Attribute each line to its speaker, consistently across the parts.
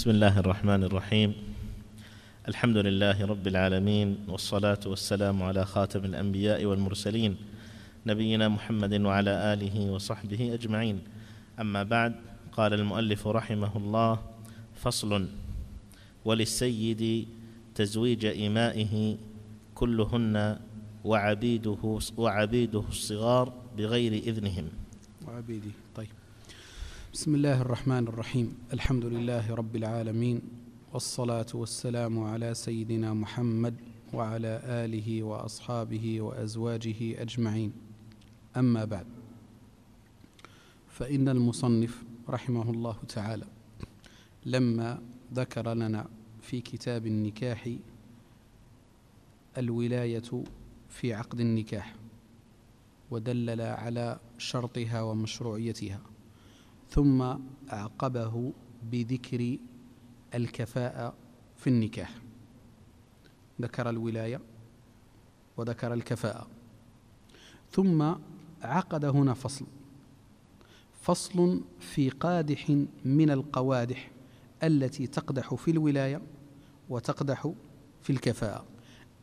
Speaker 1: بسم الله الرحمن الرحيم الحمد لله رب العالمين والصلاه والسلام على خاتم الانبياء والمرسلين نبينا محمد وعلى اله وصحبه اجمعين اما بعد قال المؤلف رحمه الله فصل وللسيد تزويج إمائه كلهن وعبيده وعبيده الصغار بغير إذنهم
Speaker 2: وعبيده طيب بسم الله الرحمن الرحيم الحمد لله رب العالمين والصلاة والسلام على سيدنا محمد وعلى آله وأصحابه وأزواجه أجمعين أما بعد فإن المصنف رحمه الله تعالى لما ذكر لنا في كتاب النكاح الولاية في عقد النكاح ودلل على شرطها ومشروعيتها ثم عقبه بذكر الكفاءة في النكاح ذكر الولاية وذكر الكفاءة ثم عقد هنا فصل فصل في قادح من القوادح التي تقدح في الولاية وتقدح في الكفاءة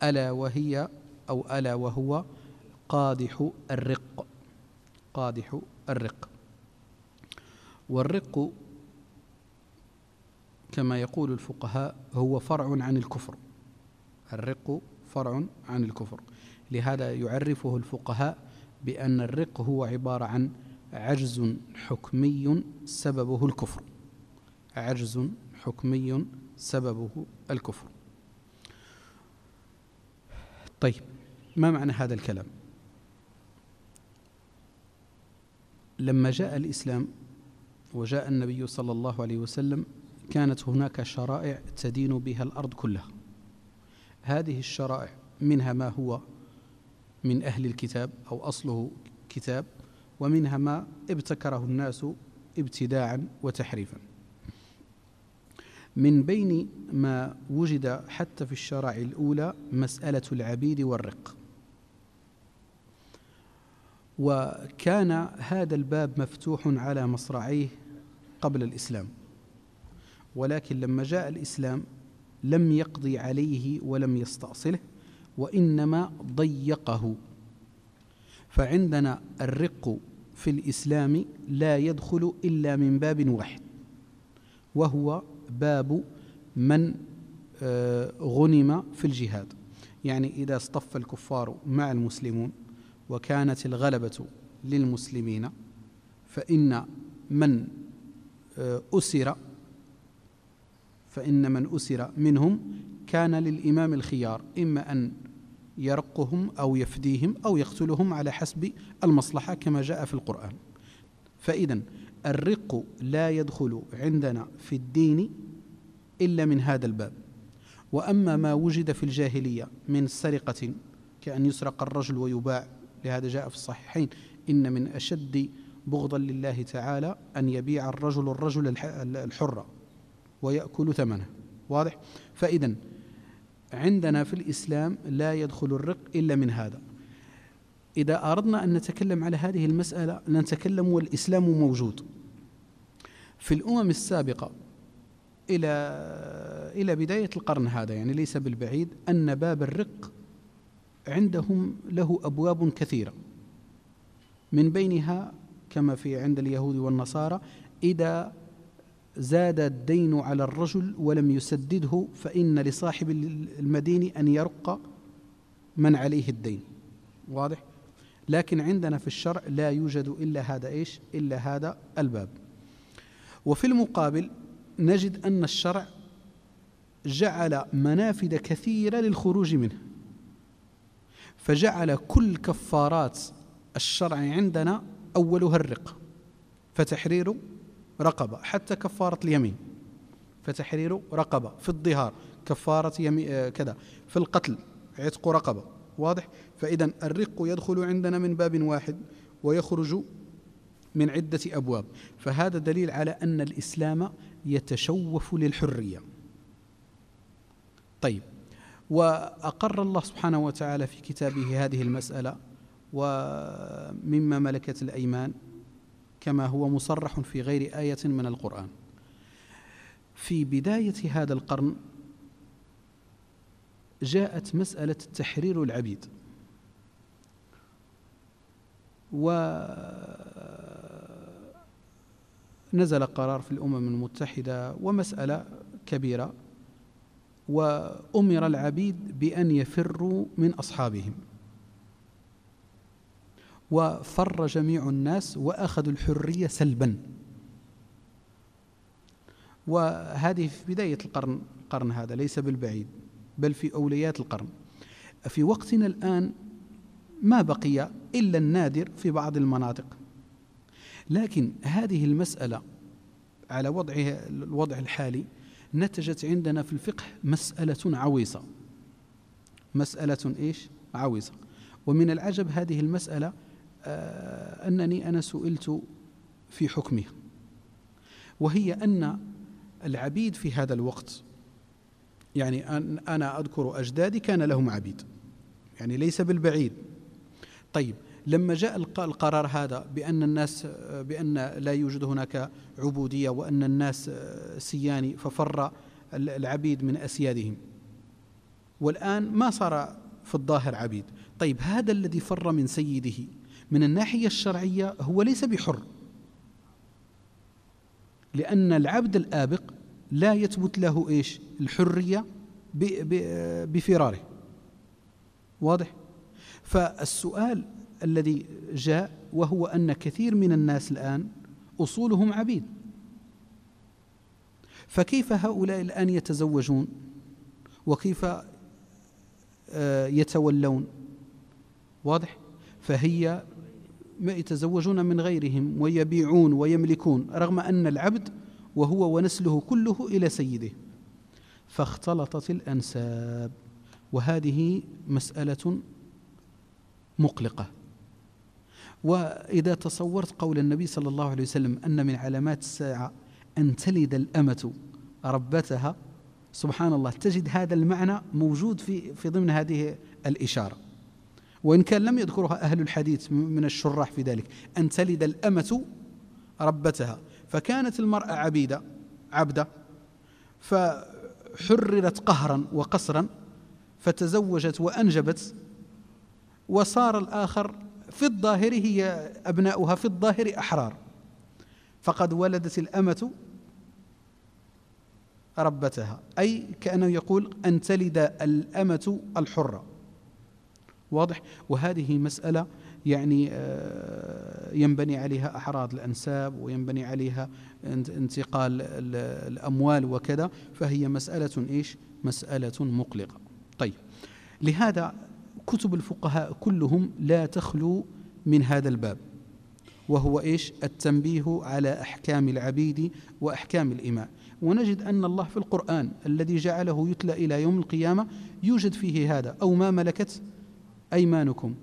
Speaker 2: ألا وهي أو ألا وهو قادح الرق قادح الرق والرق كما يقول الفقهاء هو فرع عن الكفر الرق فرع عن الكفر لهذا يعرفه الفقهاء بأن الرق هو عبارة عن عجز حكمي سببه الكفر عجز حكمي سببه الكفر طيب ما معنى هذا الكلام لما جاء الإسلام وجاء النبي صلى الله عليه وسلم كانت هناك شرائع تدين بها الأرض كلها هذه الشرائع منها ما هو من أهل الكتاب أو أصله كتاب ومنها ما ابتكره الناس ابتداعا وتحريفا من بين ما وجد حتى في الشرائع الأولى مسألة العبيد والرق وكان هذا الباب مفتوح على مصراعيه قبل الإسلام ولكن لما جاء الإسلام لم يقضي عليه ولم يستأصله وإنما ضيقه فعندنا الرق في الإسلام لا يدخل إلا من باب واحد وهو باب من آه، غنم في الجهاد يعني إذا اصطف الكفار مع المسلمون وكانت الغلبة للمسلمين فإن من آه، أسر فإن من أسر منهم كان للإمام الخيار إما أن يرقهم أو يفديهم أو يقتلهم على حسب المصلحة كما جاء في القرآن فإذا الرق لا يدخل عندنا في الدين إلا من هذا الباب وأما ما وجد في الجاهلية من سرقة كأن يسرق الرجل ويباع لهذا جاء في الصحيحين إن من أشد بغضا لله تعالى أن يبيع الرجل الرجل الحرة ويأكل ثمنه واضح؟ فإذا عندنا في الإسلام لا يدخل الرق إلا من هذا إذا أردنا أن نتكلم على هذه المسألة نتكلم والإسلام موجود في الأمم السابقة إلى إلى بداية القرن هذا يعني ليس بالبعيد أن باب الرق عندهم له أبواب كثيرة من بينها كما في عند اليهود والنصارى إذا زاد الدين على الرجل ولم يسدده فإن لصاحب المدين أن يرق من عليه الدين واضح لكن عندنا في الشرع لا يوجد إلا هذا إيش إلا هذا الباب وفي المقابل نجد أن الشرع جعل منافذ كثيرة للخروج منه فجعل كل كفارات الشرع عندنا أولها الرق فتحرير رقبة حتى كفارة اليمين فتحرير رقبة في الظهار كفارة يمي آه، كذا في القتل عتق رقبة واضح فإذا الرق يدخل عندنا من باب واحد ويخرج من عدة أبواب فهذا دليل على أن الإسلام يتشوف للحرية طيب وأقر الله سبحانه وتعالى في كتابه هذه المسألة ومما ملكت الأيمان كما هو مصرح في غير آية من القرآن في بداية هذا القرن جاءت مسألة تحرير العبيد ونزل قرار في الأمم المتحدة ومسألة كبيرة وامر العبيد بان يفروا من اصحابهم وفر جميع الناس واخذوا الحريه سلبا وهذه في بدايه القرن القرن هذا ليس بالبعيد بل في اوليات القرن في وقتنا الان ما بقي الا النادر في بعض المناطق لكن هذه المساله على وضعها الوضع الحالي نتجت عندنا في الفقه مسألة عويصة مسألة إيش عويصة ومن العجب هذه المسألة آه، أنني أنا سئلت في حكمها وهي أن العبيد في هذا الوقت يعني أنا أذكر أجدادي كان لهم عبيد يعني ليس بالبعيد طيب لما جاء القرار هذا بأن الناس بأن لا يوجد هناك عبودية وأن الناس سياني ففر العبيد من أسيادهم والآن ما صار في الظاهر عبيد طيب هذا الذي فر من سيده من الناحية الشرعية هو ليس بحر لأن العبد الآبق لا يثبت له إيش الحرية بفراره واضح فالسؤال الذي جاء وهو أن كثير من الناس الآن أصولهم عبيد فكيف هؤلاء الآن يتزوجون وكيف آه، يتولون واضح فهي ما يتزوجون من غيرهم ويبيعون ويملكون رغم أن العبد وهو ونسله كله إلى سيده فاختلطت الأنساب وهذه مسألة مقلقة وإذا تصورت قول النبي صلى الله عليه وسلم أن من علامات الساعة أن تلد الأمة ربتها سبحان الله تجد هذا المعنى موجود في في ضمن هذه الإشارة وإن كان لم يذكرها أهل الحديث من الشراح في ذلك أن تلد الأمة ربتها فكانت المرأة عبيدة عبدة فحررت قهرا وقصرا فتزوجت وأنجبت وصار الآخر في الظاهر هي أبناؤها في الظاهر أحرار فقد ولدت الأمة ربتها أي كأنه يقول أن تلد الأمة الحرة واضح وهذه مسألة يعني آه، ينبني عليها أحراض الأنساب وينبني عليها انتقال الأموال وكذا فهي مسألة إيش مسألة مقلقة طيب لهذا كتب الفقهاء كلهم لا تخلو من هذا الباب وهو ايش التنبيه على احكام العبيد واحكام الاماء ونجد ان الله في القران الذي جعله يتلى الى يوم القيامه يوجد فيه هذا او ما ملكت ايمانكم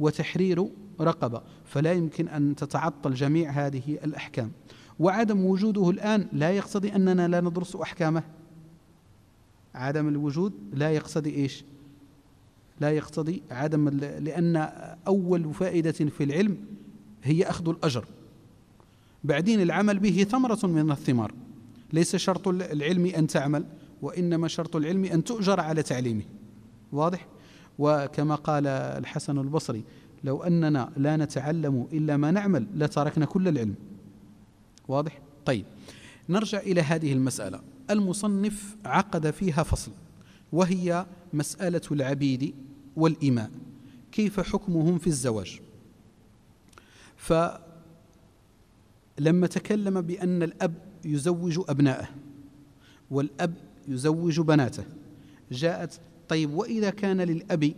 Speaker 2: وتحرير رقبه فلا يمكن ان تتعطل جميع هذه الاحكام وعدم وجوده الان لا يقتضي اننا لا ندرس احكامه عدم الوجود لا يقتضي ايش لا يقتضي عدم لأن أول فائدة في العلم هي أخذ الأجر بعدين العمل به ثمرة من الثمار ليس شرط العلم أن تعمل وإنما شرط العلم أن تؤجر على تعليمه واضح؟ وكما قال الحسن البصري لو أننا لا نتعلم إلا ما نعمل لتركنا كل العلم واضح؟ طيب نرجع إلى هذه المسألة المصنف عقد فيها فصل وهي مسألة العبيد والإماء كيف حكمهم في الزواج فلما تكلم بأن الأب يزوج أبناءه والأب يزوج بناته جاءت طيب وإذا كان للأب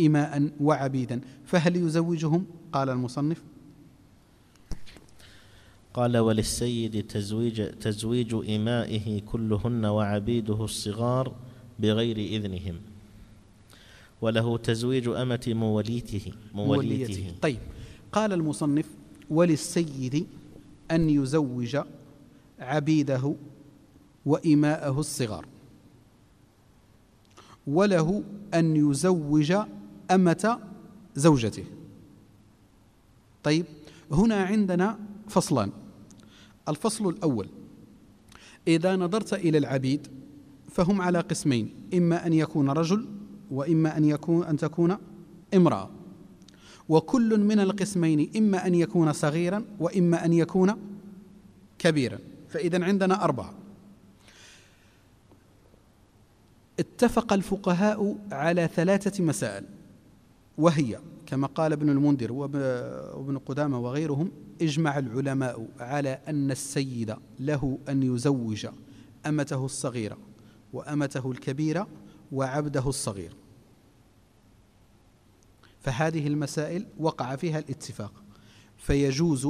Speaker 2: إماء وعبيدا فهل يزوجهم قال المصنف
Speaker 1: قال وللسيد تزويج, تزويج إمائه كلهن وعبيده الصغار بغير إذنهم وله تزويج أمة موليته موليته, موليته.
Speaker 2: طيب قال المصنف وللسيد أن يزوج عبيده وإماءه الصغار وله أن يزوج أمة زوجته طيب هنا عندنا فصلان الفصل الأول إذا نظرت إلى العبيد فهم على قسمين إما أن يكون رجل وإما أن يكون أن تكون امرأة وكل من القسمين إما أن يكون صغيرا وإما أن يكون كبيرا فإذا عندنا أربعة اتفق الفقهاء على ثلاثة مسائل وهي كما قال ابن المنذر وابن قدامة وغيرهم اجمع العلماء على أن السيد له أن يزوج أمته الصغيرة وأمته الكبيرة وعبده الصغير فهذه المسائل وقع فيها الاتفاق فيجوز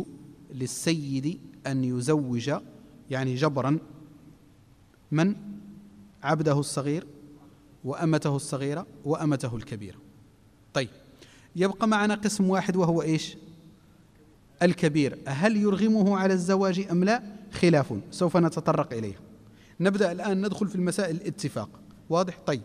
Speaker 2: للسيد أن يزوج يعني جبرا من عبده الصغير وأمته الصغيرة وأمته الكبيرة طيب يبقى معنا قسم واحد وهو إيش الكبير هل يرغمه على الزواج أم لا خلاف سوف نتطرق إليه نبدأ الآن ندخل في المسائل الاتفاق واضح طيب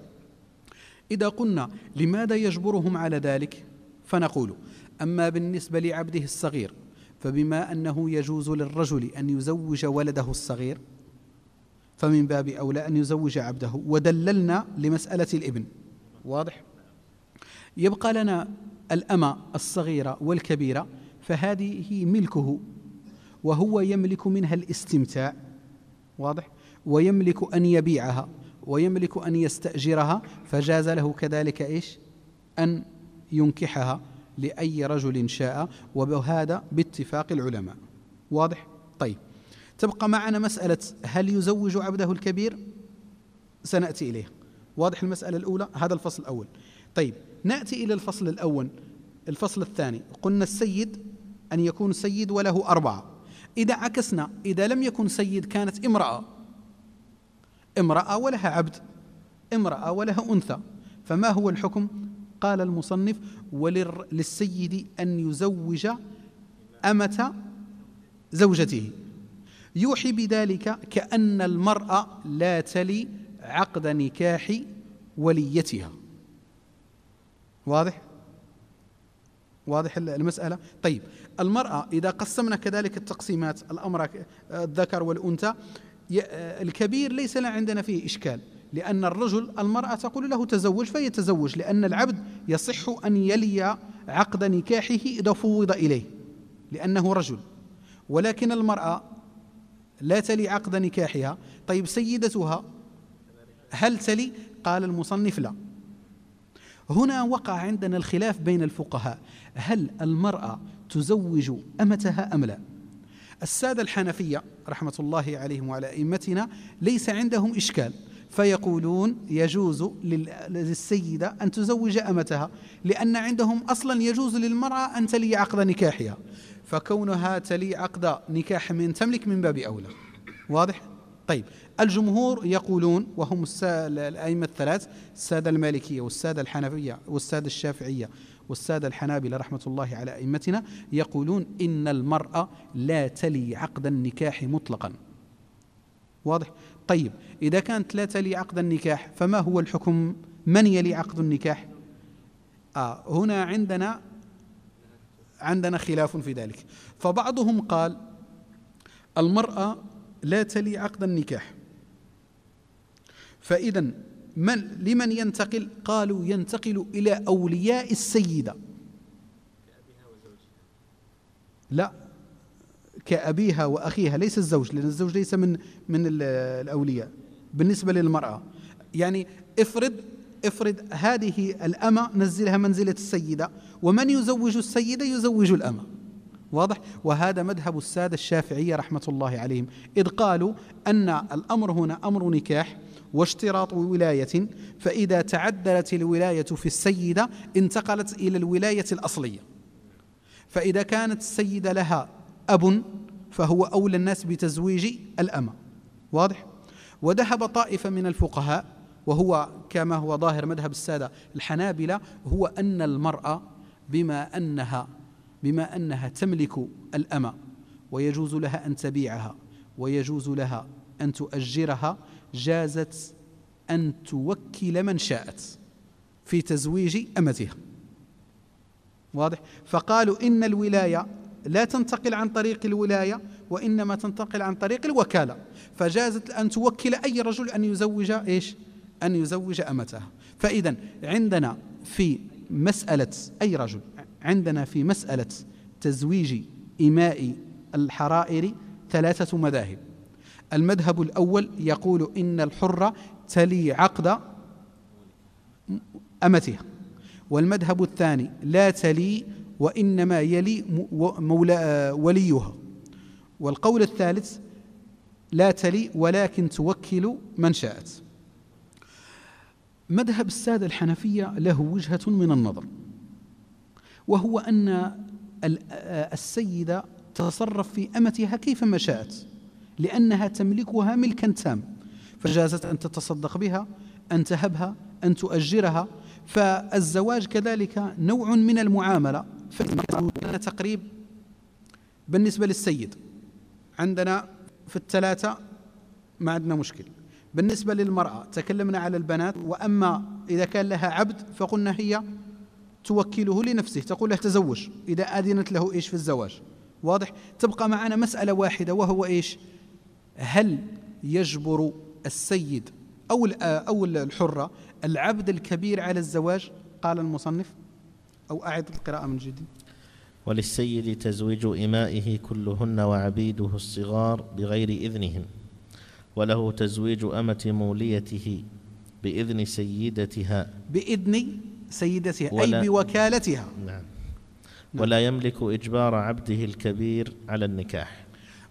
Speaker 2: إذا قلنا لماذا يجبرهم على ذلك فنقول أما بالنسبة لعبده الصغير فبما أنه يجوز للرجل أن يزوج ولده الصغير فمن باب أولى أن يزوج عبده ودللنا لمسألة الابن واضح يبقى لنا الأمة الصغيرة والكبيرة فهذه ملكه وهو يملك منها الاستمتاع واضح ويملك أن يبيعها ويملك أن يستأجرها فجاز له كذلك إيش أن ينكحها لأي رجل شاء وهذا باتفاق العلماء واضح؟ طيب تبقى معنا مسألة هل يزوج عبده الكبير؟ سنأتي إليها واضح المسألة الأولى هذا الفصل الأول طيب نأتي إلى الفصل الأول الفصل الثاني قلنا السيد أن يكون سيد وله أربعة إذا عكسنا إذا لم يكن سيد كانت امرأة امرأة ولها عبد امرأة ولها أنثى فما هو الحكم قال المصنف وللسيد أن يزوج أمة زوجته يوحي بذلك كأن المرأة لا تلي عقد نكاح وليتها واضح؟ واضح المسألة؟ طيب المرأة إذا قسمنا كذلك التقسيمات الأمر الذكر والأنثى آه، الكبير ليس عندنا فيه إشكال لأن الرجل المرأة تقول له تزوج فيتزوج لأن العبد يصح أن يلي عقد نكاحه إذا فوض إليه لأنه رجل ولكن المرأة لا تلي عقد نكاحها طيب سيدتها هل تلي قال المصنف لا هنا وقع عندنا الخلاف بين الفقهاء هل المرأة تزوج أمتها أم لا السادة الحنفية رحمة الله عليهم وعلى أئمتنا ليس عندهم إشكال فيقولون يجوز للسيدة أن تزوج أمتها لأن عندهم أصلا يجوز للمرأة أن تلي عقد نكاحها فكونها تلي عقد نكاح من تملك من باب أولى واضح؟ طيب الجمهور يقولون وهم الأئمة الثلاث السادة المالكية والسادة الحنفية والسادة الشافعية والسادة الحنابلة رحمة الله على أئمتنا يقولون إن المرأة لا تلي عقد النكاح مطلقا واضح؟ طيب إذا كانت لا تلي عقد النكاح فما هو الحكم من يلي عقد النكاح آه هنا عندنا عندنا خلاف في ذلك فبعضهم قال المرأة لا تلي عقد النكاح فإذا من لمن ينتقل قالوا ينتقل إلى أولياء السيدة لا كأبيها وأخيها ليس الزوج لأن الزوج ليس من من الأولياء بالنسبة للمرأة يعني افرض افرض هذه الأمة نزلها منزلة السيدة ومن يزوج السيدة يزوج الأمة واضح وهذا مذهب السادة الشافعية رحمة الله عليهم إذ قالوا أن الأمر هنا أمر نكاح واشتراط ولاية فإذا تعدلت الولاية في السيدة انتقلت إلى الولاية الأصلية فإذا كانت السيدة لها أب فهو أولى الناس بتزويج الأمة واضح؟ وذهب طائفة من الفقهاء وهو كما هو ظاهر مذهب السادة الحنابلة هو أن المرأة بما أنها بما أنها تملك الأمة ويجوز لها أن تبيعها ويجوز لها أن تؤجرها جازت أن توكل من شاءت في تزويج أمتها واضح فقالوا إن الولاية لا تنتقل عن طريق الولاية وإنما تنتقل عن طريق الوكالة فجازت أن توكل أي رجل أن يزوج إيش أن يزوج أمتها فإذا عندنا في مسألة أي رجل عندنا في مسألة تزويج إماء الحرائر ثلاثة مذاهب المذهب الأول يقول إن الحرة تلي عقد أمتها والمذهب الثاني لا تلي وإنما يلي مولى وليها والقول الثالث لا تلي ولكن توكل من شاءت مذهب السادة الحنفية له وجهة من النظر وهو أن السيدة تتصرف في أمتها كيفما شاءت لأنها تملكها ملكا تام فجازت أن تتصدق بها أن تهبها أن تؤجرها فالزواج كذلك نوع من المعاملة فعندنا تقريب بالنسبة للسيد عندنا في الثلاثة ما عندنا مشكل بالنسبة للمرأة تكلمنا على البنات وأما إذا كان لها عبد فقلنا هي توكله لنفسه تقول له تزوج إذا أذنت له إيش في الزواج واضح تبقى معنا مسألة واحدة وهو إيش هل يجبر السيد أو أو الحرة العبد الكبير على الزواج قال المصنف أو أعد القراءة من جديد
Speaker 1: وللسيد تزويج إمائه كلهن وعبيده الصغار بغير إذنهن وله تزويج أمة موليته بإذن سيدتها بإذن سيدتها أي بوكالتها نعم, نعم ولا يملك إجبار عبده الكبير على النكاح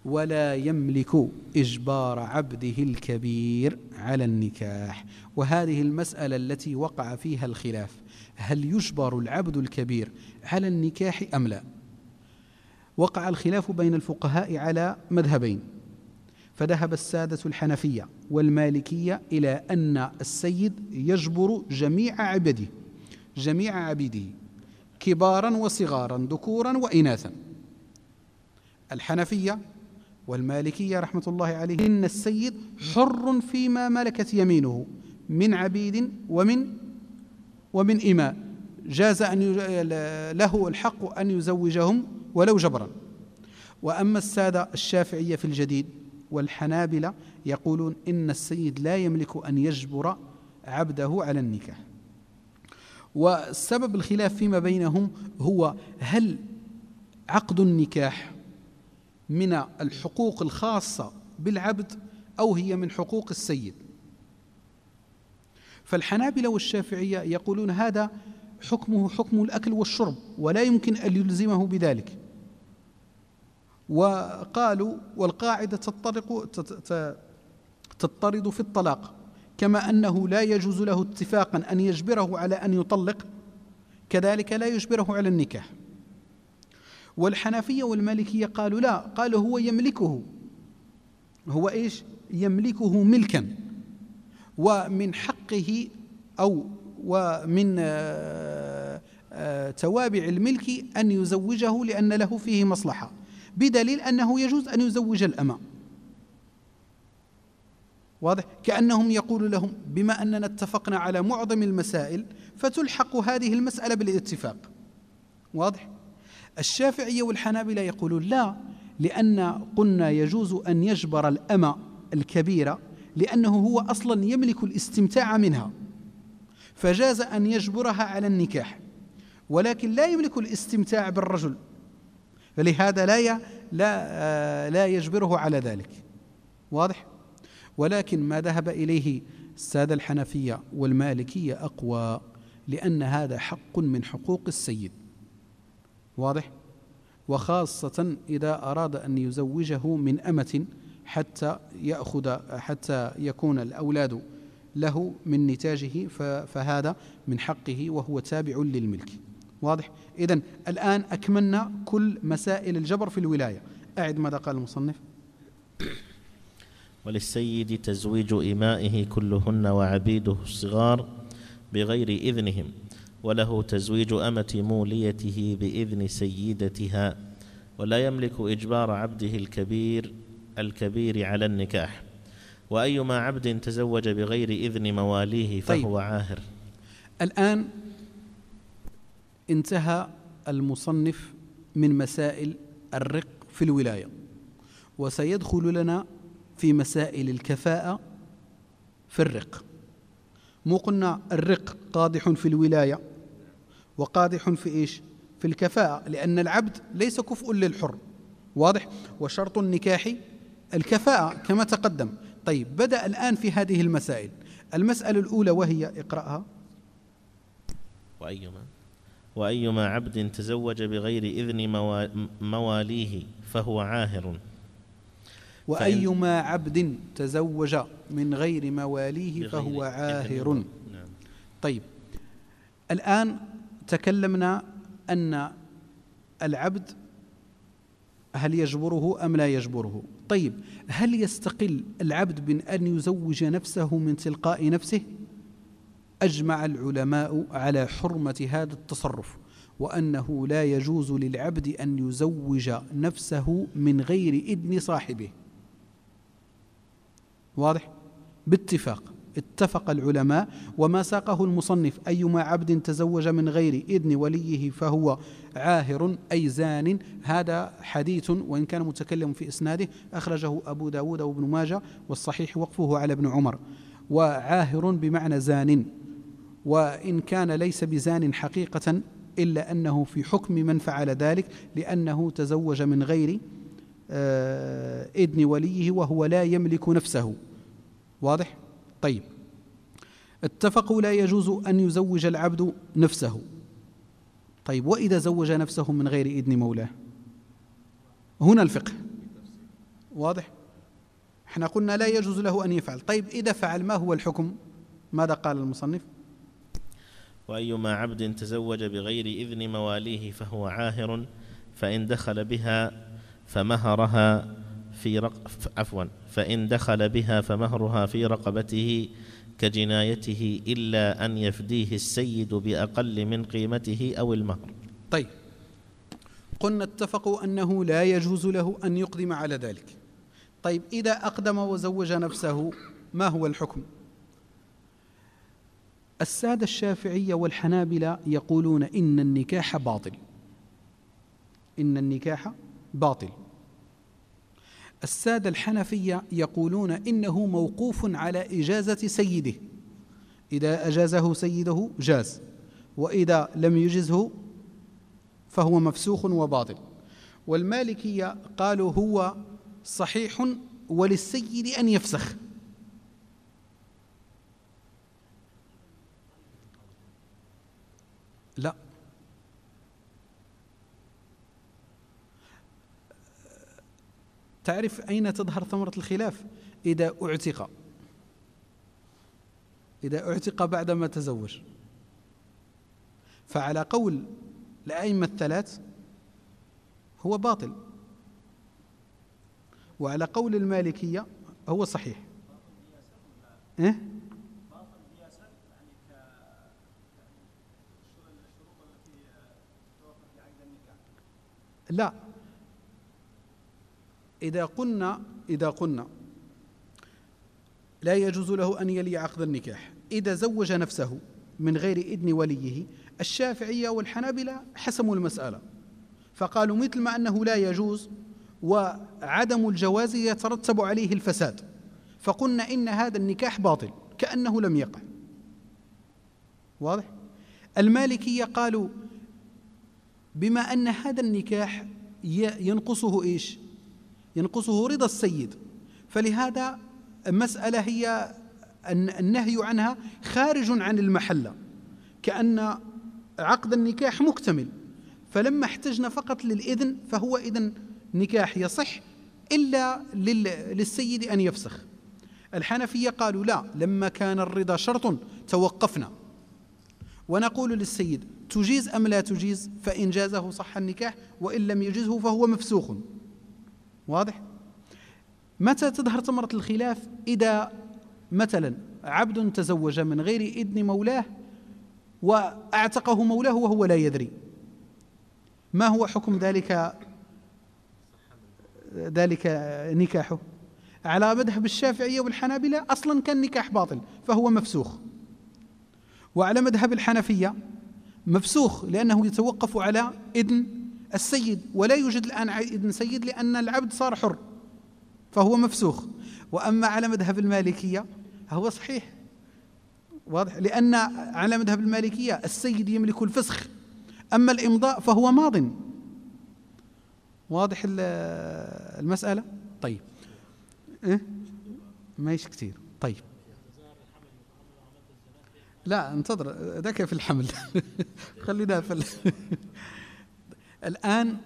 Speaker 2: ولا يملك إجبار عبده الكبير على النكاح وهذه المسألة التي وقع فيها الخلاف هل يجبر العبد الكبير على النكاح أم لا وقع الخلاف بين الفقهاء على مذهبين فذهب السادة الحنفية والمالكية إلى أن السيد يجبر جميع عبده جميع عبيده كبارا وصغارا ذكورا وإناثا الحنفية والمالكية رحمة الله عليه إن السيد حر فيما ملكت يمينه من عبيد ومن ومن إماء جاز أن له الحق أن يزوجهم ولو جبرا وأما السادة الشافعية في الجديد والحنابلة يقولون إن السيد لا يملك أن يجبر عبده على النكاح وسبب الخلاف فيما بينهم هو هل عقد النكاح من الحقوق الخاصة بالعبد أو هي من حقوق السيد فالحنابلة والشافعية يقولون هذا حكمه حكم الأكل والشرب ولا يمكن أن يلزمه بذلك وقالوا والقاعدة تطرق تضطرد في الطلاق كما أنه لا يجوز له اتفاقا أن يجبره على أن يطلق كذلك لا يجبره على النكاح والحنفية والمالكية قالوا لا قالوا هو يملكه هو إيش يملكه ملكا ومن حقه أو ومن آه، آه، توابع الملك أن يزوجه لأن له فيه مصلحة بدليل أنه يجوز أن يزوج الأمة واضح كأنهم يقول لهم بما أننا اتفقنا على معظم المسائل فتلحق هذه المسألة بالاتفاق واضح الشافعية والحنابلة يقولون لا لأن قلنا يجوز أن يجبر الأمة الكبيرة لأنه هو أصلا يملك الاستمتاع منها فجاز أن يجبرها على النكاح ولكن لا يملك الاستمتاع بالرجل فلهذا لا لا آه، لا يجبره على ذلك واضح ولكن ما ذهب إليه السادة الحنفية والمالكية أقوى لأن هذا حق من حقوق السيد واضح وخاصة إذا أراد أن يزوجه من أمة حتى يأخذ حتى يكون الأولاد له من نتاجه فهذا من حقه وهو تابع للملك واضح إذا الآن أكملنا كل مسائل الجبر في الولاية أعد ماذا قال المصنف
Speaker 1: وللسيد تزويج إمائه كلهن وعبيده الصغار بغير إذنهم وله تزويج أمة موليته بإذن سيدتها ولا يملك إجبار عبده الكبير الكبير على النكاح وأيما عبد تزوج بغير إذن مواليه طيب. فهو طيب. عاهر
Speaker 2: الآن انتهى المصنف من مسائل الرق في الولاية وسيدخل لنا في مسائل الكفاءة في الرق مو قلنا الرق قادح في الولاية وقادح في إيش في الكفاءة لأن العبد ليس كفء للحر واضح وشرط النكاح الكفاءة كما تقدم طيب بدأ الآن في هذه المسائل المسألة الأولى وهي اقرأها
Speaker 1: وأيما وأيما عبد تزوج بغير إذن مواليه فهو عاهر
Speaker 2: وأيما عبد تزوج من غير مواليه فهو عاهر نعم. طيب الآن تكلمنا أن العبد هل يجبره أم لا يجبره طيب هل يستقل العبد من أن يزوج نفسه من تلقاء نفسه أجمع العلماء على حرمة هذا التصرف وأنه لا يجوز للعبد أن يزوج نفسه من غير إذن صاحبه واضح باتفاق اتفق العلماء وما ساقه المصنف أيما عبد تزوج من غير إذن وليه فهو عاهر أي زان هذا حديث وإن كان متكلم في إسناده أخرجه أبو داود وابن ماجة والصحيح وقفه على ابن عمر وعاهر بمعنى زان وإن كان ليس بزان حقيقة إلا أنه في حكم من فعل ذلك لأنه تزوج من غير آه، إذن وليه وهو لا يملك نفسه واضح؟ طيب اتفقوا لا يجوز أن يزوج العبد نفسه طيب وإذا زوج نفسه من غير إذن مولاه هنا الفقه واضح؟ احنا قلنا لا يجوز له أن يفعل طيب إذا فعل ما هو الحكم؟ ماذا قال المصنف؟
Speaker 1: وأيما عبد تزوج بغير إذن مواليه فهو عاهر فإن دخل بها فمهرها في رق... عفوا فإن دخل بها فمهرها في رقبته كجنايته إلا أن يفديه السيد بأقل من قيمته أو المهر طيب
Speaker 2: قلنا اتفقوا أنه لا يجوز له أن يقدم على ذلك طيب إذا أقدم وزوج نفسه ما هو الحكم السادة الشافعية والحنابلة يقولون إن النكاح باطل إن النكاح باطل السادة الحنفية يقولون إنه موقوف على إجازة سيده إذا أجازه سيده جاز وإذا لم يجزه فهو مفسوخ وباطل والمالكية قالوا هو صحيح وللسيد أن يفسخ لا تعرف أين تظهر ثمرة الخلاف إذا أعتق إذا أعتق بعدما تزوج فعلى قول الأئمة الثلاث هو باطل وعلى قول المالكية هو صحيح إيه؟ لا إذا قلنا إذا قلنا لا يجوز له أن يلي عقد النكاح إذا زوج نفسه من غير إذن وليه الشافعية والحنابلة حسموا المسألة فقالوا مثل ما أنه لا يجوز وعدم الجواز يترتب عليه الفساد فقلنا إن هذا النكاح باطل كأنه لم يقع واضح؟ المالكية قالوا بما أن هذا النكاح ينقصه إيش؟ ينقصه رضا السيد فلهذا مسألة هي النهي عنها خارج عن المحلة كأن عقد النكاح مكتمل فلما احتجنا فقط للإذن فهو إذن نكاح يصح إلا للسيد أن يفسخ الحنفية قالوا لا لما كان الرضا شرط توقفنا ونقول للسيد تجيز أم لا تجيز فإن جازه صح النكاح وإن لم يجزه فهو مفسوخ واضح متى تظهر ثمرة الخلاف إذا مثلا عبد تزوج من غير إذن مولاه وأعتقه مولاه وهو لا يدري ما هو حكم ذلك ذلك نكاحه على مذهب الشافعية والحنابلة أصلا كان نكاح باطل فهو مفسوخ وعلى مذهب الحنفية مفسوخ لأنه يتوقف على إذن السيد ولا يوجد الآن ابن سيد لأن العبد صار حر فهو مفسوخ وأما على مذهب المالكية هو صحيح واضح لأن على مذهب المالكية السيد يملك الفسخ أما الإمضاء فهو ماض واضح المسألة طيب إيه؟ يش كثير طيب لا انتظر ذاك في الحمل خلينا في الآن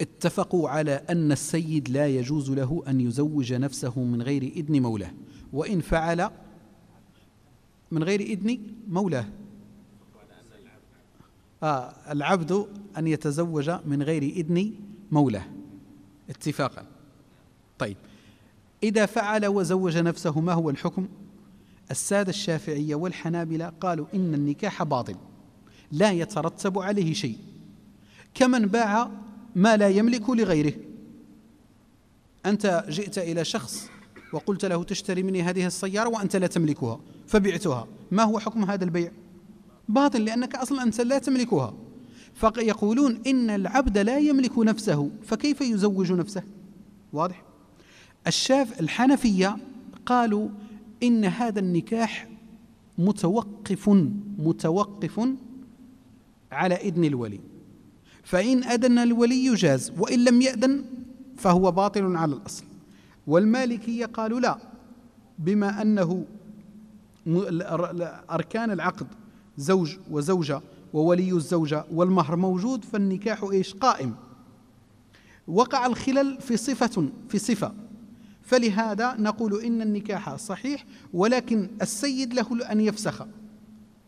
Speaker 2: اتفقوا على أن السيد لا يجوز له أن يزوج نفسه من غير إذن مولاه وإن فعل من غير إذن مولاه آه العبد أن يتزوج من غير إذن مولاه اتفاقا طيب إذا فعل وزوج نفسه ما هو الحكم السادة الشافعية والحنابلة قالوا إن النكاح باطل لا يترتب عليه شيء كمن باع ما لا يملك لغيره أنت جئت إلى شخص وقلت له تشتري مني هذه السيارة وأنت لا تملكها فبعتها ما هو حكم هذا البيع باطل لأنك أصلا أنت لا تملكها فيقولون إن العبد لا يملك نفسه فكيف يزوج نفسه واضح الشاف الحنفية قالوا إن هذا النكاح متوقف متوقف على إذن الولي فإن أذن الولي جاز وإن لم يأذن فهو باطل على الأصل والمالكية قالوا لا بما أنه أركان العقد زوج وزوجة وولي الزوجة والمهر موجود فالنكاح إيش قائم وقع الخلل في صفة في صفة فلهذا نقول إن النكاح صحيح ولكن السيد له أن يفسخ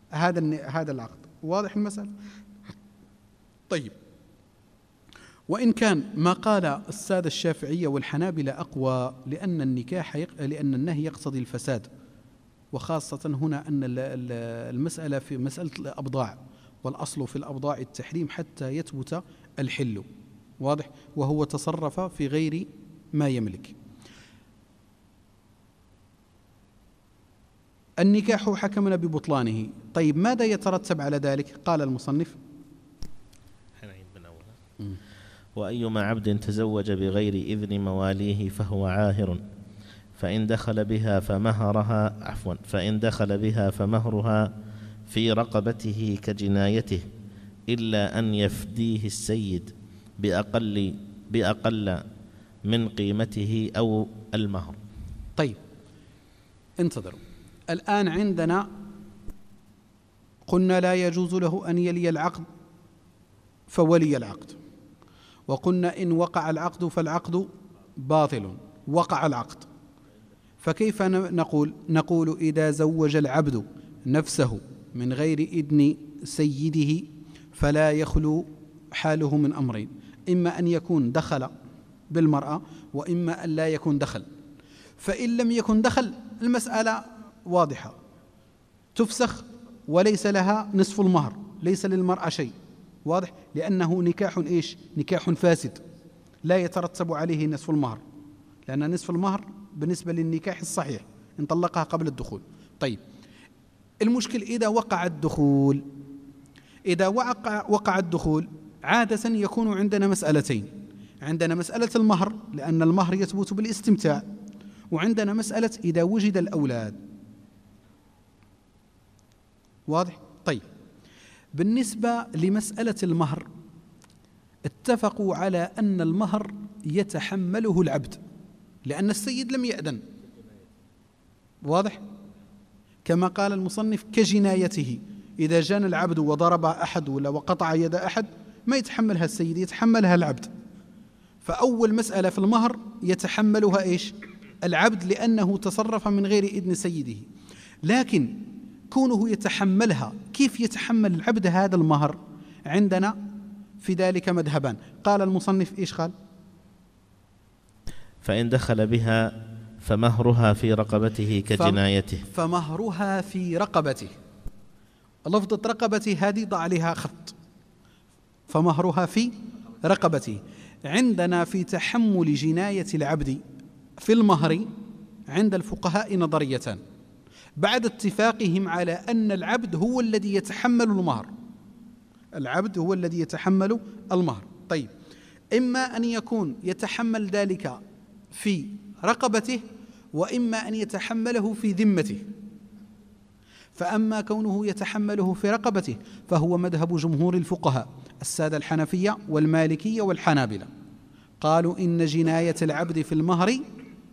Speaker 2: هذا هذا العقد واضح المسألة طيب وإن كان ما قال السادة الشافعية والحنابلة أقوى لأن النكاح يق... لأن النهي يقتضي الفساد وخاصة هنا أن المسألة في مسألة الأبضاع والأصل في الأبضاع التحريم حتى يثبت الحل واضح وهو تصرف في غير ما يملك النكاح حكمنا ببطلانه طيب ماذا يترتب على ذلك قال المصنف
Speaker 1: وأيما عبد تزوج بغير إذن مواليه فهو عاهر فإن دخل بها فمهرها عفوا فإن دخل بها فمهرها في رقبته كجنايته إلا أن يفديه السيد بأقل بأقل من قيمته أو المهر طيب انتظروا
Speaker 2: الآن عندنا قلنا لا يجوز له أن يلي العقد فولي العقد وقلنا إن وقع العقد فالعقد باطل وقع العقد فكيف نقول نقول إذا زوج العبد نفسه من غير إذن سيده فلا يخلو حاله من أمرين إما أن يكون دخل بالمرأة وإما أن لا يكون دخل فإن لم يكن دخل المسألة واضحة تفسخ وليس لها نصف المهر ليس للمرأة شيء واضح لأنه نكاح إيش نكاح فاسد لا يترتب عليه نصف المهر لأن نصف المهر بالنسبة للنكاح الصحيح إن طلقها قبل الدخول طيب المشكل إذا وقع الدخول إذا وقع, وقع الدخول عادة يكون عندنا مسألتين عندنا مسألة المهر لأن المهر يثبت بالاستمتاع وعندنا مسألة إذا وجد الأولاد واضح بالنسبة لمسألة المهر اتفقوا على أن المهر يتحمله العبد لأن السيد لم يأذن واضح؟ كما قال المصنف كجنايته إذا جان العبد وضرب أحد ولا وقطع يد أحد ما يتحملها السيد يتحملها العبد فأول مسألة في المهر يتحملها إيش؟ العبد لأنه تصرف من غير إذن سيده لكن كونه يتحملها كيف يتحمل العبد هذا المهر عندنا في ذلك مذهبان قال المصنف إيش قال
Speaker 1: فإن دخل بها فمهرها في رقبته كجنايته
Speaker 2: فمهرها في رقبته لفظة رقبته هذه ضع عليها خط فمهرها في رقبته عندنا في تحمل جناية العبد في المهر عند الفقهاء نظريتان بعد اتفاقهم على أن العبد هو الذي يتحمل المهر العبد هو الذي يتحمل المهر طيب إما أن يكون يتحمل ذلك في رقبته وإما أن يتحمله في ذمته فأما كونه يتحمله في رقبته فهو مذهب جمهور الفقهاء السادة الحنفية والمالكية والحنابلة قالوا إن جناية العبد في المهر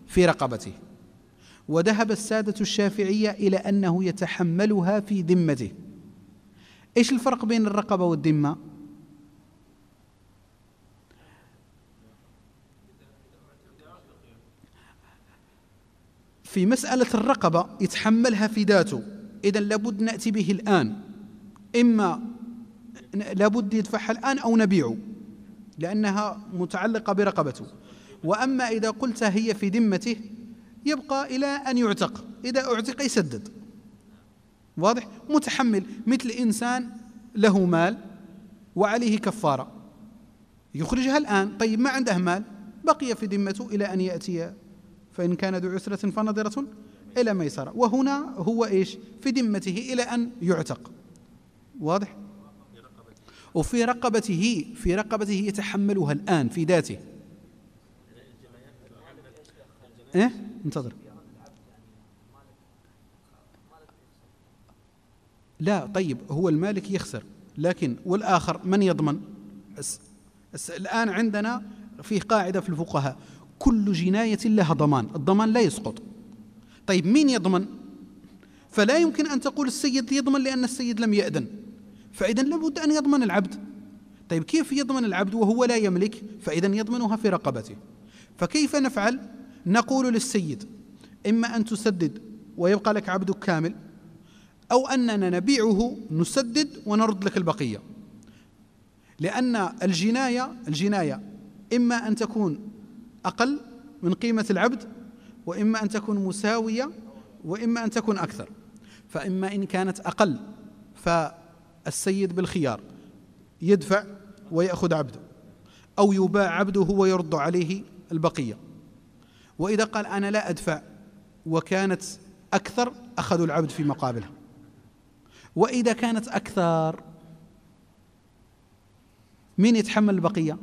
Speaker 2: في رقبته وذهب السادة الشافعية إلى أنه يتحملها في ذمته إيش الفرق بين الرقبة والذمة؟ في مسألة الرقبة يتحملها في ذاته إذا لابد نأتي به الآن إما لابد يدفعها الآن أو نبيعه لأنها متعلقة برقبته وأما إذا قلت هي في ذمته يبقى إلى أن يعتق إذا أعتق يسدد واضح متحمل مثل إنسان له مال وعليه كفارة يخرجها الآن طيب ما عنده مال بقي في ذمته إلى أن يأتي فإن كان ذو عسرة فنظرة إلى ميسرة وهنا هو إيش في ذمته إلى أن يعتق واضح وفي رقبته في رقبته يتحملها الآن في ذاته إيه؟ انتظر لا طيب هو المالك يخسر لكن والآخر من يضمن أس أس الآن عندنا فيه قاعدة في الفقهاء كل جناية لها ضمان الضمان لا يسقط طيب مين يضمن فلا يمكن أن تقول السيد يضمن لأن السيد لم يأذن فإذا لابد أن يضمن العبد طيب كيف يضمن العبد وهو لا يملك فإذا يضمنها في رقبته فكيف نفعل نقول للسيد إما أن تسدد ويبقى لك عبدك كامل أو أننا نبيعه نسدد ونرد لك البقية لأن الجناية الجناية إما أن تكون أقل من قيمة العبد وإما أن تكون مساوية وإما أن تكون أكثر فإما إن كانت أقل فالسيد بالخيار يدفع ويأخذ عبده أو يباع عبده ويرد عليه البقية وإذا قال أنا لا أدفع وكانت أكثر أخذوا العبد في مقابله وإذا كانت أكثر مين يتحمل البقية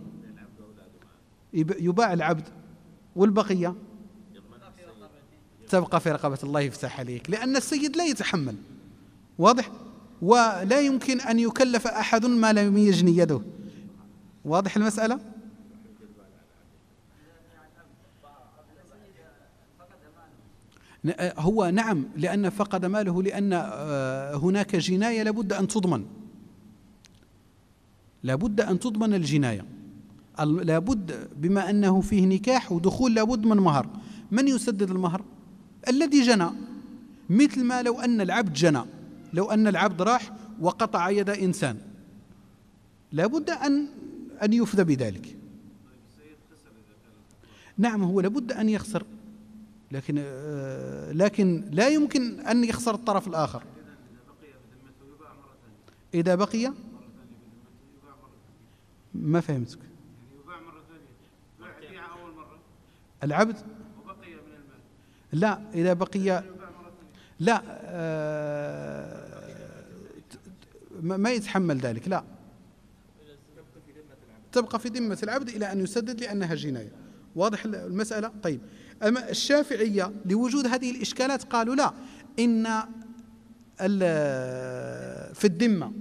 Speaker 2: يباع العبد والبقية تبقى في رقبة الله يفتح عليك لأن السيد لا يتحمل واضح ولا يمكن أن يكلف أحد ما لم يجني يده واضح المسألة آه، هو نعم لأن فقد ماله لأن آه، هناك جناية لابد أن تضمن لابد أن تضمن الجناية لابد بما أنه فيه نكاح ودخول لابد من مهر من يسدد المهر؟ الذي جنى مثل ما لو أن العبد جنى لو أن العبد راح وقطع يد إنسان لابد أن أن يفدى بذلك نعم هو لابد أن يخسر لكن آه، لكن لا يمكن أن يخسر الطرف الآخر إذا بقي ما فهمتك العبد لا إذا بقي لا آه، ما يتحمل ذلك لا تبقى في ذمة العبد إلى أن يسدد لأنها جناية واضح المسألة طيب أما الشافعية لوجود هذه الإشكالات قالوا لا إن في الذمة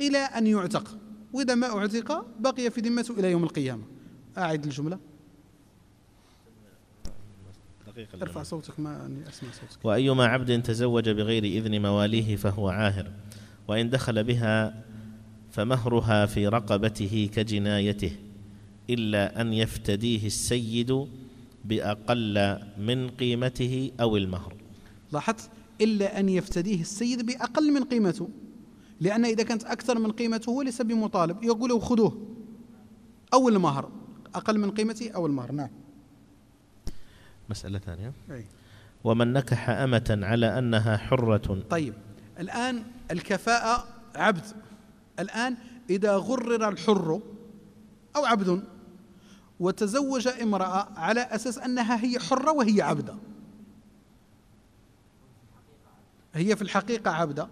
Speaker 2: إلى أن يعتق وإذا ما أعتق بقي في ذمته إلى يوم القيامة أعد الجملة دقيقة ارفع صوتك ما أني أسمع صوتك
Speaker 1: وأيما عبد تزوج بغير إذن مواليه فهو عاهر وإن دخل بها فمهرها في رقبته كجنايته إلا أن يفتديه السيد بأقل من قيمته أو المهر
Speaker 2: لاحظت إلا أن يفتديه السيد بأقل من قيمته لأن إذا كانت أكثر من قيمته هو ليس بمطالب يقول له خذوه أو المهر أقل من قيمته أو المهر نعم
Speaker 1: مسألة ثانية أي. ومن نكح أمة على أنها حرة
Speaker 2: طيب الآن الكفاءة عبد الآن إذا غرر الحر أو عبد وتزوج امرأة على أساس أنها هي حرة وهي عبدة هي في الحقيقة عبدة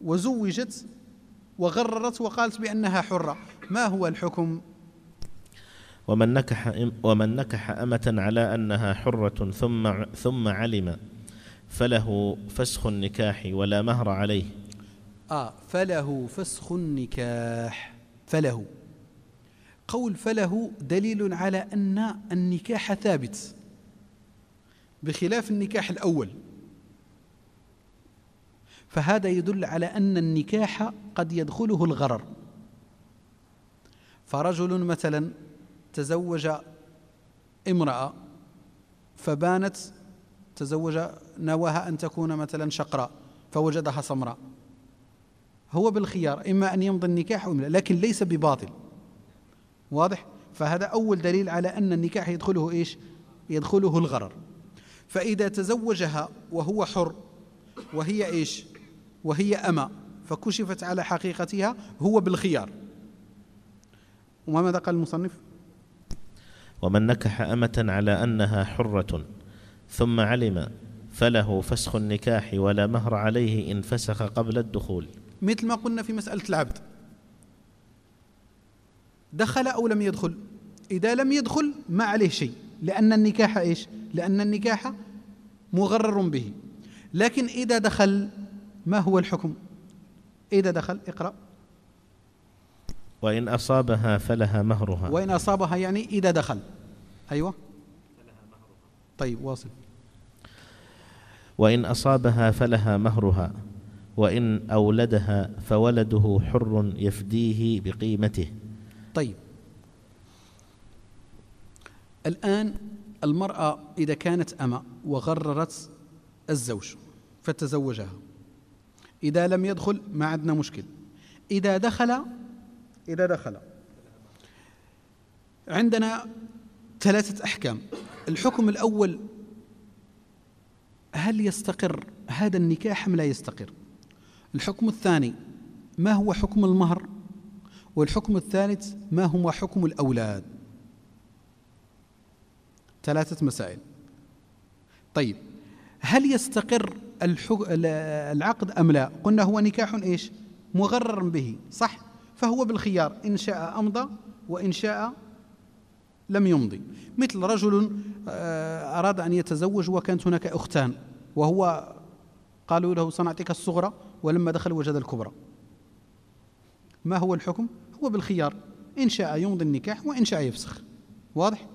Speaker 2: وزوجت وغررت وقالت بأنها حرة ما هو الحكم
Speaker 1: ومن نكح ومن نكح أمة على أنها حرة ثم ثم علم فله فسخ النكاح ولا مهر عليه
Speaker 2: آه فله فسخ النكاح فله قول فله دليل على أن النكاح ثابت بخلاف النكاح الأول فهذا يدل على أن النكاح قد يدخله الغرر فرجل مثلا تزوج امرأة فبانت تزوج نواها أن تكون مثلا شقراء فوجدها سمراء هو بالخيار إما أن يمضي النكاح او لا لكن ليس بباطل واضح فهذا أول دليل على أن النكاح يدخله إيش يدخله الغرر فإذا تزوجها وهو حر وهي إيش وهي أما فكشفت على حقيقتها هو بالخيار وماذا قال المصنف
Speaker 1: ومن نكح أمة على أنها حرة ثم علم فله فسخ النكاح ولا مهر عليه إن فسخ قبل الدخول
Speaker 2: مثل ما قلنا في مسألة العبد دخل أو لم يدخل إذا لم يدخل ما عليه شيء لأن النكاح إيش لأن النكاح مغرر به لكن إذا دخل ما هو الحكم إذا دخل اقرأ
Speaker 1: وإن أصابها فلها مهرها
Speaker 2: وإن أصابها يعني إذا دخل أيوة طيب واصل
Speaker 1: وإن أصابها فلها مهرها وإن أولدها فولده حر يفديه بقيمته
Speaker 2: طيب الآن المرأة إذا كانت أما وغررت الزوج فتزوجها إذا لم يدخل ما عندنا مشكل إذا دخل إذا دخل عندنا ثلاثة أحكام الحكم الأول هل يستقر هذا النكاح أم لا يستقر الحكم الثاني ما هو حكم المهر والحكم الثالث ما هو حكم الأولاد ثلاثة مسائل طيب هل يستقر العقد أم لا قلنا هو نكاح إيش مغرر به صح فهو بالخيار إن شاء أمضى وإن شاء لم يمضي مثل رجل آه، أراد أن يتزوج وكانت هناك أختان وهو قالوا له سنعطيك الصغرى ولما دخل وجد الكبرى ما هو الحكم هو بالخيار إن شاء يمضي النكاح وإن شاء يفسخ واضح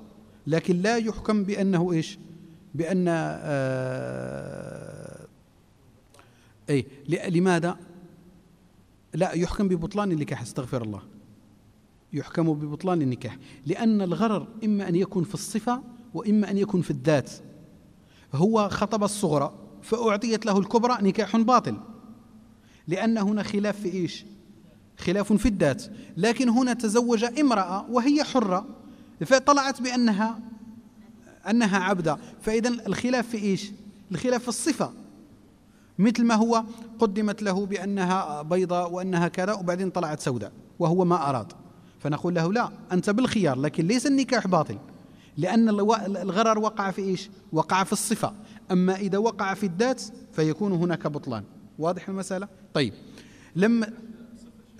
Speaker 2: لكن لا يحكم بأنه إيش بأن آه أي لماذا لا يحكم ببطلان النكاح استغفر الله يحكم ببطلان النكاح لأن الغرر إما أن يكون في الصفة وإما أن يكون في الذات هو خطب الصغرى فأعطيت له الكبرى نكاح باطل لأن هنا خلاف في إيش خلاف في الذات لكن هنا تزوج امرأة وهي حرة فطلعت بأنها أنها عبدة فإذا الخلاف في إيش الخلاف في الصفة مثل ما هو قدمت له بأنها بيضاء وأنها كذا وبعدين طلعت سوداء وهو ما أراد فنقول له لا أنت بالخيار لكن ليس النكاح باطل لأن الغرر وقع في إيش وقع في الصفة أما إذا وقع في الذات فيكون هناك بطلان واضح المسألة طيب لما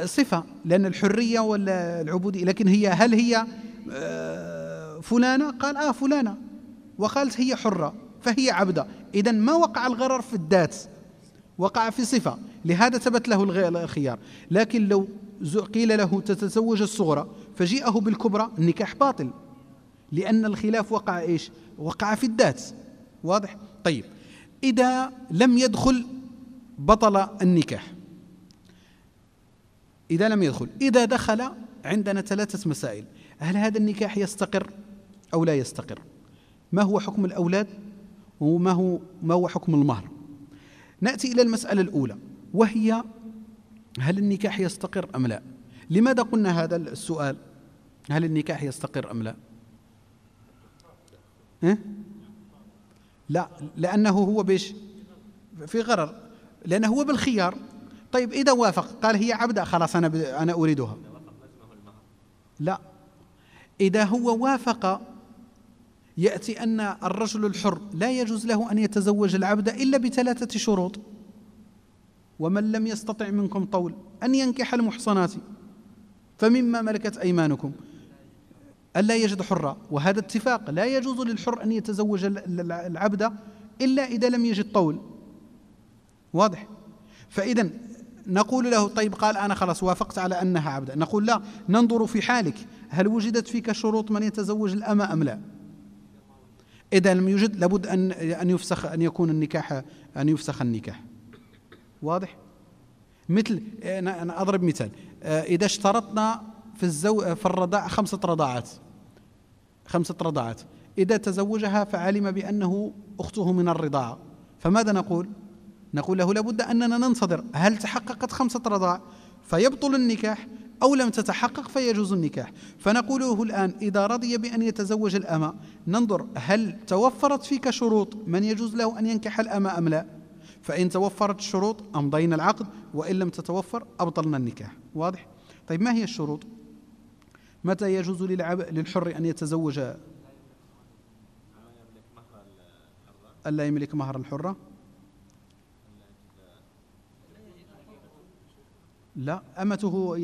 Speaker 2: صفة لأن الحرية والعبودية لكن هي هل هي آه، فلانة قال آه فلانة وقالت هي حرة فهي عبدة إذا ما وقع الغرر في الذات وقع في صفة لهذا ثبت له الخيار لكن لو قيل له تتزوج الصغرى فجيئه بالكبرى النكاح باطل لأن الخلاف وقع إيش وقع في الذات واضح طيب إذا لم يدخل بطل النكاح إذا لم يدخل إذا دخل عندنا ثلاثة مسائل هل هذا النكاح يستقر أو لا يستقر ما هو حكم الأولاد وما هو, ما هو حكم المهر نأتي إلى المسألة الأولى وهي هل النكاح يستقر أم لا لماذا قلنا هذا السؤال هل النكاح يستقر أم لا أه؟ لا لأنه هو بيش في غرر لأنه هو بالخيار طيب إذا وافق قال هي عبدة خلاص أنا أنا أريدها لا إذا هو وافق يأتي أن الرجل الحر لا يجوز له أن يتزوج العبد إلا بثلاثة شروط ومن لم يستطع منكم طول أن ينكح المحصنات فمما ملكت أيمانكم ألا يجد حرة وهذا اتفاق لا يجوز للحر أن يتزوج العبد إلا إذا لم يجد طول واضح فإذا نقول له طيب قال أنا خلاص وافقت على أنها عبدة نقول لا ننظر في حالك هل وجدت فيك شروط من يتزوج الأمة أم لا إذا لم يوجد لابد أن أن يفسخ أن يكون النكاح أن يفسخ النكاح واضح مثل أنا أضرب مثال آه، إذا اشترطنا في الزو في الرضاع خمسة رضاعات خمسة رضاعات إذا تزوجها فعلم بأنه أخته من الرضاعة فماذا نقول؟ نقول له لابد أننا ننتظر هل تحققت خمسة رضاع فيبطل النكاح أو لم تتحقق فيجوز النكاح فنقوله الآن إذا رضي بأن يتزوج الأمة ننظر هل توفرت فيك شروط من يجوز له أن ينكح الأمة أم لا فإن توفرت الشروط أمضينا العقد وإن لم تتوفر أبطلنا النكاح واضح؟ طيب ما هي الشروط؟ متى يجوز للحر أن يتزوج ألا يملك مهر الحرة؟ لا أمته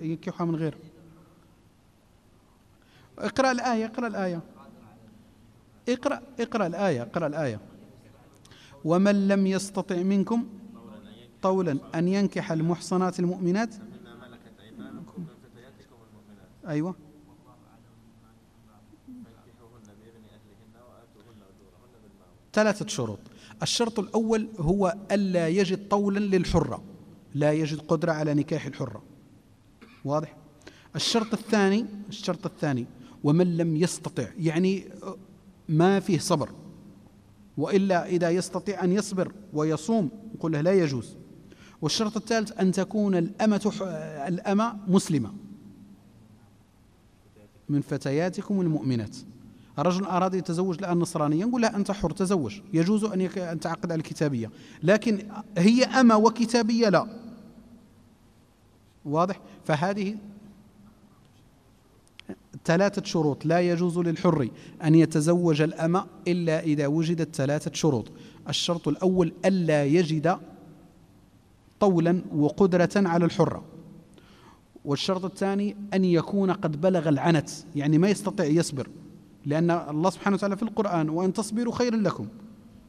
Speaker 2: ينكحها من غيره اقرأ الآية اقرأ الآية اقرأ اقرأ الآية اقرأ الآية ومن لم يستطع منكم طولا أن ينكح المحصنات المؤمنات أيوة ثلاثة شروط الشرط الأول هو ألا يجد طولا للحرة لا يجد قدرة على نكاح الحرة واضح؟ الشرط الثاني الشرط الثاني ومن لم يستطع يعني ما فيه صبر والا اذا يستطيع ان يصبر ويصوم نقول له لا يجوز والشرط الثالث ان تكون الامه الامه مسلمه من فتياتكم المؤمنات رجل أراد يتزوج الآن نصرانيا نقول لا أنت حر تزوج يجوز أن أن تعقد على الكتابية لكن هي أما وكتابية لا واضح فهذه ثلاثة شروط لا يجوز للحر أن يتزوج الأمة إلا إذا وجدت ثلاثة شروط الشرط الأول ألا يجد طولا وقدرة على الحرة والشرط الثاني أن يكون قد بلغ العنت يعني ما يستطيع يصبر لأن الله سبحانه وتعالى في القرآن وأن تصبروا خير لكم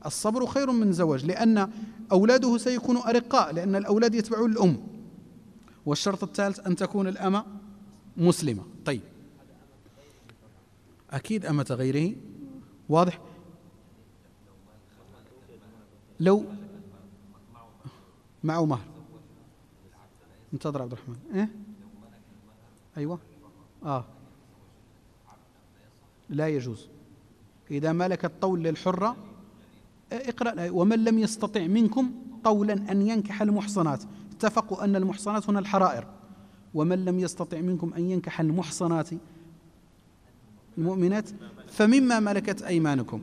Speaker 2: الصبر خير من زواج لأن أولاده سيكونوا أرقاء لأن الأولاد يتبعون الأم والشرط الثالث أن تكون الأمة مسلمة طيب أكيد أمة غيره واضح لو معه مهر انتظر عبد الرحمن إيه؟ أيوة آه لا يجوز إذا ملك الطول للحرة اقرأ ومن لم يستطع منكم طولا أن ينكح المحصنات اتفقوا أن المحصنات هنا الحرائر ومن لم يستطع منكم أن ينكح المحصنات المؤمنات فمما ملكت أيمانكم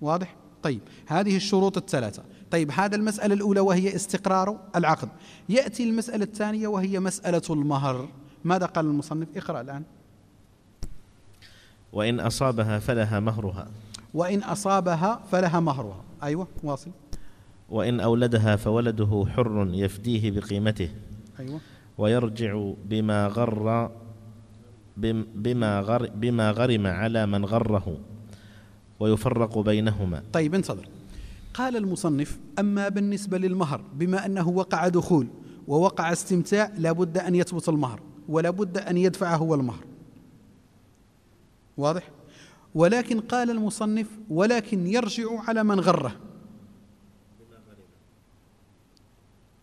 Speaker 2: واضح؟ طيب هذه الشروط الثلاثة طيب هذا المسألة الأولى وهي استقرار العقد يأتي المسألة الثانية وهي مسألة المهر ماذا قال المصنف؟ اقرأ الآن
Speaker 1: وإن أصابها فلها مهرها
Speaker 2: وإن أصابها فلها مهرها أيوة واصل
Speaker 1: وإن أولدها فولده حر يفديه بقيمته أيوة ويرجع بما غر بما غر بما غرم على من غره ويفرق بينهما طيب انتظر
Speaker 2: قال المصنف أما بالنسبة للمهر بما أنه وقع دخول ووقع استمتاع لابد أن يثبت المهر ولابد أن يدفع هو المهر واضح ولكن قال المصنف ولكن يرجع على من غره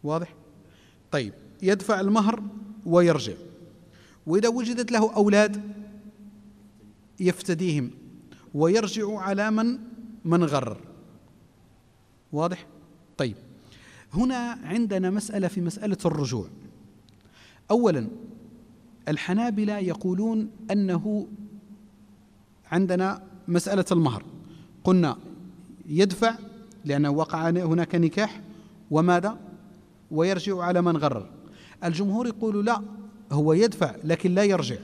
Speaker 2: واضح طيب يدفع المهر ويرجع واذا وجدت له اولاد يفتديهم ويرجع على من من غرر واضح طيب هنا عندنا مساله في مساله الرجوع اولا الحنابله يقولون انه عندنا مساله المهر قلنا يدفع لانه وقع هناك نكاح وماذا ويرجع على من غرر الجمهور يقول لا هو يدفع لكن لا يرجع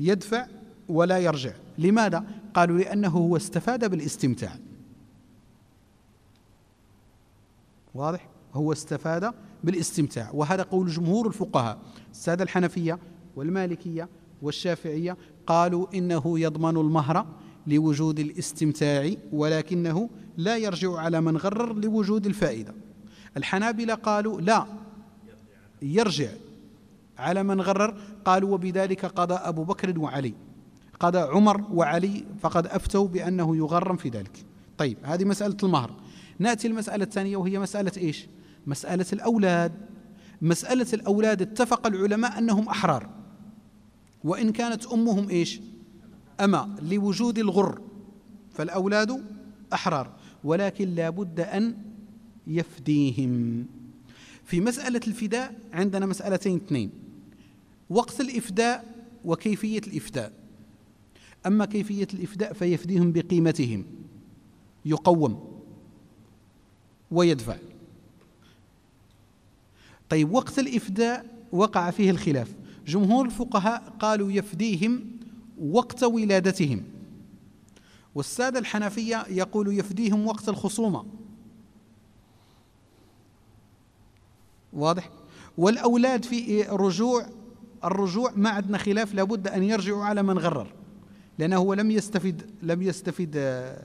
Speaker 2: يدفع ولا يرجع لماذا؟ قالوا لأنه هو استفاد بالاستمتاع واضح؟ هو استفاد بالاستمتاع وهذا قول جمهور الفقهاء السادة الحنفية والمالكية والشافعية قالوا إنه يضمن المهر لوجود الاستمتاع ولكنه لا يرجع على من غرر لوجود الفائده الحنابلة قالوا لا يرجع على من غرر قالوا وبذلك قضى أبو بكر وعلي قضى عمر وعلي فقد أفتوا بأنه يغرم في ذلك طيب هذه مسألة المهر نأتي المسألة الثانية وهي مسألة إيش مسألة الأولاد مسألة الأولاد اتفق العلماء أنهم أحرار وإن كانت أمهم إيش أما لوجود الغر فالأولاد أحرار ولكن لا بد أن يفديهم في مسألة الفداء عندنا مسألتين اثنين وقت الإفداء وكيفية الإفداء أما كيفية الإفداء فيفديهم بقيمتهم يقوم ويدفع طيب وقت الإفداء وقع فيه الخلاف جمهور الفقهاء قالوا يفديهم وقت ولادتهم والسادة الحنفية يقول يفديهم وقت الخصومة واضح والأولاد في رجوع الرجوع ما عندنا خلاف لابد أن يرجعوا على من غرر لأنه هو لم يستفد لم يستفد آه،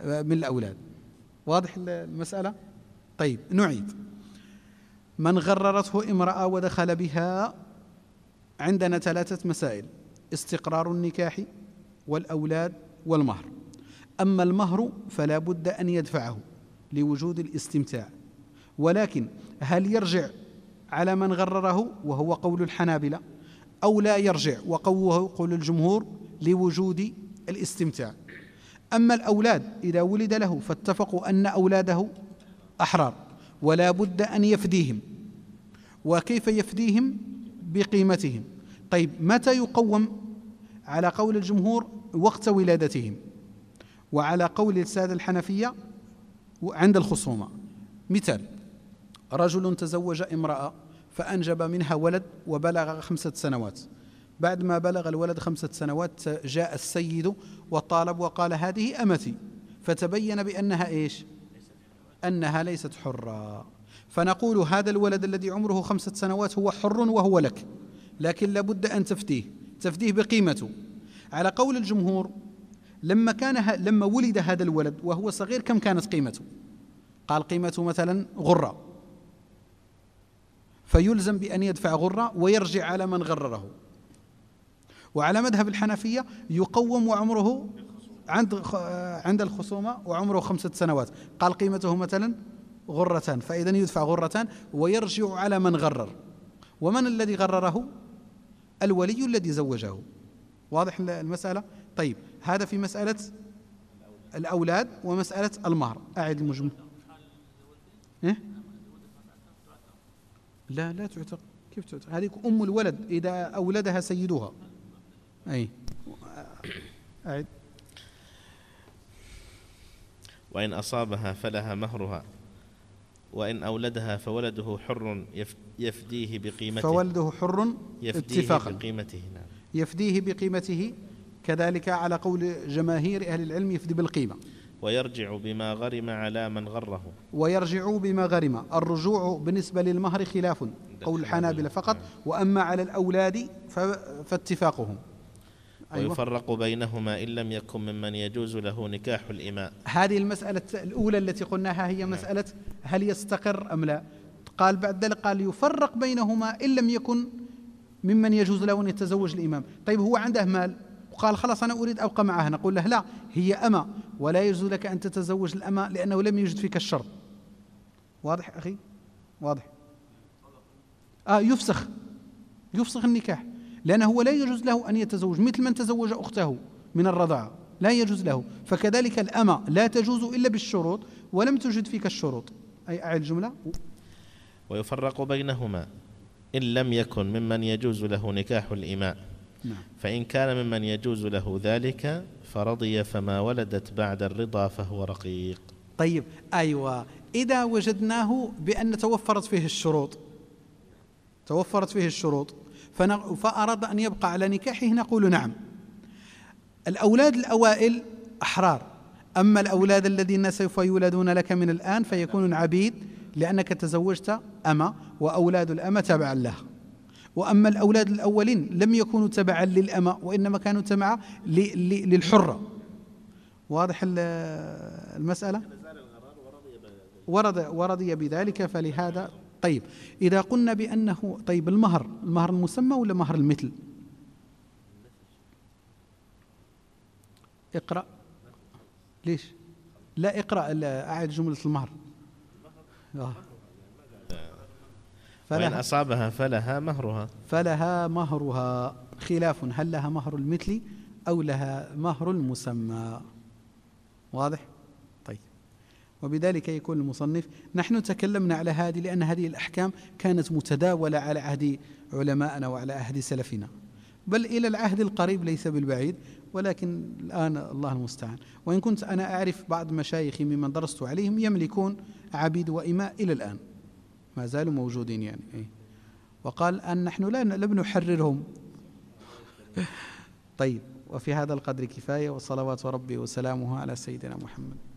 Speaker 2: آه، من الأولاد واضح المسألة؟ طيب نعيد من غررته امرأة ودخل بها عندنا ثلاثة مسائل استقرار النكاح والأولاد والمهر أما المهر فلا بد أن يدفعه لوجود الاستمتاع ولكن هل يرجع على من غرره وهو قول الحنابلة أو لا يرجع وقوه قول الجمهور لوجود الاستمتاع أما الأولاد إذا ولد له فاتفقوا أن أولاده أحرار ولا بد أن يفديهم وكيف يفديهم بقيمتهم طيب متى يقوم على قول الجمهور وقت ولادتهم وعلى قول السادة الحنفية عند الخصومة مثال رجل تزوج امرأة فأنجب منها ولد وبلغ خمسة سنوات بعد ما بلغ الولد خمسة سنوات جاء السيد وطالب وقال هذه أمتي فتبين بأنها إيش أنها ليست حرة فنقول هذا الولد الذي عمره خمسة سنوات هو حر وهو لك لكن لابد أن تفديه تفديه بقيمته على قول الجمهور لما كان لما ولد هذا الولد وهو صغير كم كانت قيمته قال قيمته مثلا غره فيلزم بأن يدفع غرة ويرجع على من غرره وعلى مذهب الحنفية يقوم وعمره عند عند الخصومة وعمره خمسة سنوات قال قيمته مثلا غرتان فإذا يدفع غرتان ويرجع على من غرر ومن الذي غرره الولي الذي زوجه واضح المسألة طيب هذا في مسألة الأولاد ومسألة المهر أعد المجمل إيه؟ لا لا تعتق كيف تعتق هذه أم الولد إذا أولدها سيدها أي أعد
Speaker 1: وإن أصابها فلها مهرها وإن أولدها فولده حر يفديه بقيمته فولده حر يفديه اتفاقا بقيمته نعم
Speaker 2: يفديه بقيمته كذلك على قول جماهير أهل العلم يفدي بالقيمة
Speaker 1: ويرجع بما غرم على من غره
Speaker 2: ويرجع بما غرم الرجوع بالنسبة للمهر خلاف قول الحنابلة فقط نعم. وأما على الأولاد فاتفاقهم
Speaker 1: أيوة. ويفرق بينهما إن لم يكن ممن يجوز له نكاح الإماء
Speaker 2: هذه المسألة الأولى التي قلناها هي نعم. مسألة هل يستقر أم لا قال بعد ذلك قال يفرق بينهما إن لم يكن ممن يجوز له أن يتزوج الإمام طيب هو عنده مال وقال خلاص أنا أريد أبقى معها نقول له لا هي أما ولا يجوز لك أن تتزوج الأمة لأنه لم يوجد فيك الشر واضح أخي واضح آه يفسخ يفسخ النكاح لأنه هو لا يجوز له أن يتزوج مثل من تزوج أخته من الرضاعة لا يجوز له فكذلك الأمة لا تجوز إلا بالشروط ولم تجد فيك الشروط أي أعلى الجملة
Speaker 1: ويفرق بينهما إن لم يكن ممن يجوز له نكاح الإماء نعم. فإن كان ممن يجوز له ذلك فرضي فما ولدت بعد الرضا فهو رقيق طيب أيوة إذا
Speaker 2: وجدناه بأن توفرت فيه الشروط توفرت فيه الشروط فأراد أن يبقى على نكاحه نقول نعم الأولاد الأوائل أحرار أما الأولاد الذين سوف يولدون لك من الآن فيكونون عبيد لأنك تزوجت أما وأولاد الأمة تبعا لها وأما الأولاد الأولين لم يكونوا تبعا للأمة وإنما كانوا تبعا للحرة واضح المسألة ورد ورضي بذلك فلهذا طيب إذا قلنا بأنه طيب المهر المهر المسمى ولا مهر المثل اقرأ ليش لا اقرأ أعد جملة المهر آه. فلها وإن
Speaker 1: أصابها فلها مهرها
Speaker 2: فلها مهرها خلاف هل لها مهر المثل أو لها مهر المسمى واضح؟ طيب وبذلك يكون المصنف نحن تكلمنا على هذه لأن هذه الأحكام كانت متداولة على عهد علمائنا وعلى عهد سلفنا بل إلى العهد القريب ليس بالبعيد ولكن الآن الله المستعان وإن كنت أنا أعرف بعض مشايخي ممن درست عليهم يملكون عبيد وإماء إلى الآن ما زالوا موجودين يعني إيه. وقال أن نحن لا لم نحررهم طيب وفي هذا القدر كفاية وصلوات ربي وسلامه على سيدنا محمد